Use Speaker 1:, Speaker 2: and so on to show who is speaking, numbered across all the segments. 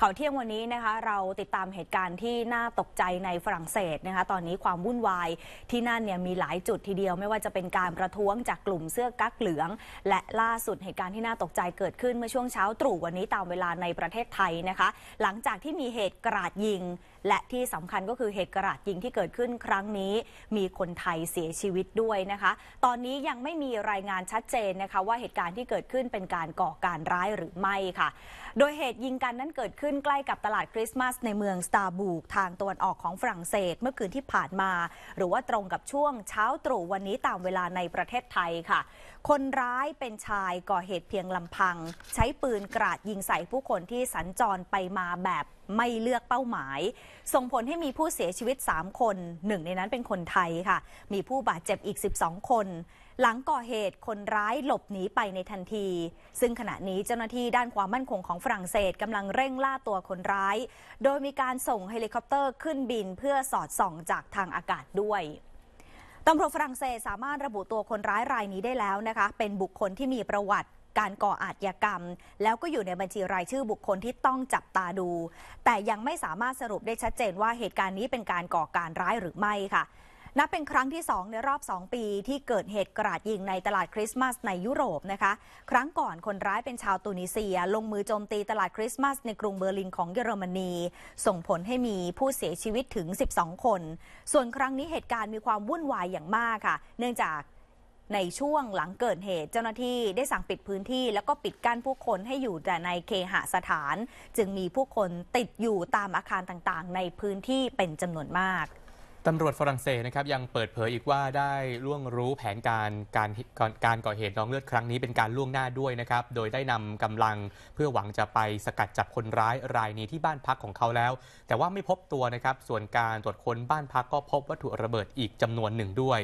Speaker 1: ข่าวเที่ยงวันนี้นะคะเราติดตามเหตุการณ์ที่น่าตกใจในฝรั่งเศสนะคะตอนนี้ความวุ่นวายที่นั่นเนี่ยมีหลายจุดทีเดียวไม่ว่าจะเป็นการประท้วงจากกลุ่มเสื้อกั๊กเหลือง และล่าสุดเหตุการณ์ที่น่าตกใจเกิดขึ้นเมื่อช่วงเช้าตรู่วันนี้ตามเวลาในประเทศไทยนะคะหลังจากที่มีเหตุกราดยิงและที่สำคัญก็คือเหตุกราดยิงที่เกิดขึ้นครั้งนี้ มีคนไทยเสียชีวิตด้วยนะคะ ตอนนี้ยังไม่มีรายงานชัดเจนนะคะว่าเหตุการณ์ที่เกิดขึ้นเป็นการก่อการร้ายหรือไม่ค่ะ โดยเหตุยิงกันนั้นเกิดขึ้นใกล้กับตลาดคริสต์มาส ในเมืองสตาบูกทางตะวันออกของฝรั่งเศสเมื่อคืนที่ผ่านมา หรือว่าตรงกับช่วง เช้าตรู่วันนี้ตามเวลาในประเทศไทยค่ะ คนร้ายเป็นชายก่อเหตุเพียงลำพัง ใช้ปืนกราดยิงใส่ผู้คนที่สัญจรไปมาแบบไม่เลือกเป้าหมายส่งผลให้มีผู้เสียชีวิต 3 คนหนึ่งในนั้นเป็นคนไทยค่ะ มีผู้บาดเจ็บอีก 12 คน หลังก่อเหตุคนร้ายหลบหนีไปในทันที ซึ่งขณะนี้เจ้าหน้าที่ด้านความมั่นคงของฝรั่งเศสกำลังเร่งล่าตัวคนร้าย โดยมีการส่งเฮลิคอปเตอร์ขึ้นบินเพื่อสอดส่องจากทางอากาศด้วย ตำรวจฝรั่งเศสสามารถระบุตัวคนร้ายรายนี้ได้แล้วนะคะเป็นบุคคลที่มีประวัติการก่ออาชญากรรม แล้วก็อยู่ในบัญชีรายชื่อบุคคลที่ต้องจับตาดู แต่ยังไม่สามารถสรุปได้ชัดเจนว่าเหตุการณ์นี้เป็นการก่อการร้ายหรือไม่ค่ะ นับเป็นครั้งที่ 2 ในรอบ 2 ปี ที่เกิดเหตุกราดยิงในตลาดคริสต์มาส ในยุโรปนะคะ ครั้งก่อนคนร้ายเป็นชาวตุนิเซีย ลงมือโจมตีตลาดคริสต์มาส ในกรุงเบอร์ลินของเยอรมนี ส่งผลให้มีผู้เสียชีวิตถึง 12 คน ส่วนครั้งนี้เหตุการณ์มีความวุ่นวายอย่างมากค่ะ เนื่องจากในช่วงหลังเกิดเหตุเจ้าหน้าที่ได้สั่งปิดพื้นที่ แล้วก็ปิดกั้นผู้คนให้อยู่แต่ในเคหสถาน จึงมีผู้คนติดอยู่ตามอาคารต่างๆ ในพื้นที่เป็นจำนวนมาก
Speaker 2: ตำรวจฝรั่งเศสนะครับยังเปิดเผยอีกว่าได้ล่วงรู้แผนการการการก่อเหตุน้องเลือดครั้งนี้เป็นการล่วงหน้าด้วยนะครับ โดยได้นำกำลังเพื่อหวังจะไปสกัดจับคนร้ายรายนี้ที่บ้านพักของเขาแล้ว แต่ว่าไม่พบตัวนะครับส่วนการตรวจค้นบ้านพักก็พบวัตถุระเบิดอีกจำนวนหนึ่งด้วย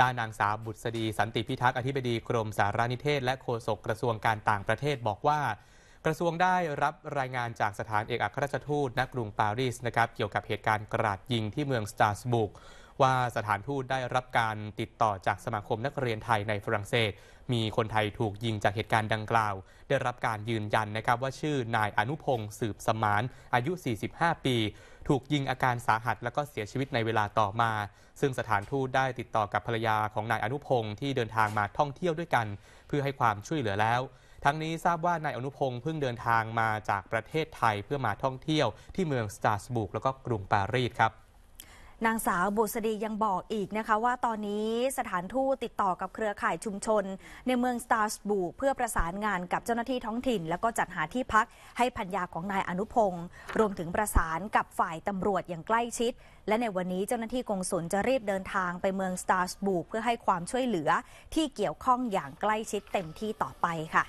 Speaker 2: ด้านนางสาวบุตรศรีสันติพิทักษ์อธิบดีกรมสารนิเทศและโฆษกกระทรวงการต่างประเทศบอกว่า กระทรวงได้รับรายงานจากสถานเอกอัครราชทูตณกรุงปารีสนะครับ เกี่ยวกับเหตุการณ์กราดยิงที่เมืองสตาร์สบุกว่าสถานทูตได้รับการติดต่อจาก สมาคมนักเรียนไทยในฝรั่งเศส มีคนไทยถูกยิงจากเหตุการณ์ดังกล่าว ได้รับการยืนยันนะครับ ว่าชื่อนายอนุพงศ์สืบสมานอายุ 45 ปี ถูกยิงอาการสาหัส แล้วก็เสียชีวิตในเวลาต่อมา ซึ่งสถานทูตได้ติดต่อกับภรรยาของนายอนุพงศ์ที่เดินทางมาท่องเที่ยวด้วยกัน เพื่อให้ความช่วยเหลือแล้ว ทั้งนี้ทราบว่านายอนุพงศ์เพิ่งเดินทางมาจากประเทศไทยเพื่อมาท่องเที่ยว ที่เมืองสตาร์สบุกแล้วก็กรุงปารีสครับ
Speaker 1: นางสาวบุษดียังบอกอีกนะคะว่าตอนนี้สถานทูตติดต่อกับเครือข่ายชุมชน ในเมืองสตาร์สบูเพื่อประสานงานกับเจ้าหน้าที่ท้องถิ่น แล้วก็จัดหาที่พักให้พัญญาของนายอนุพงศ์รวมถึงประสานกับฝ่ายตำรวจอย่างใกล้ชิด และในวันนี้เจ้าหน้าที่กงสุลจะรีบเดินทางไปเมืองสตาร์สบูเพื่อให้ความช่วยเหลือที่เกี่ยวข้องอย่างใกล้ชิดเต็มที่ต่อไปค่ะ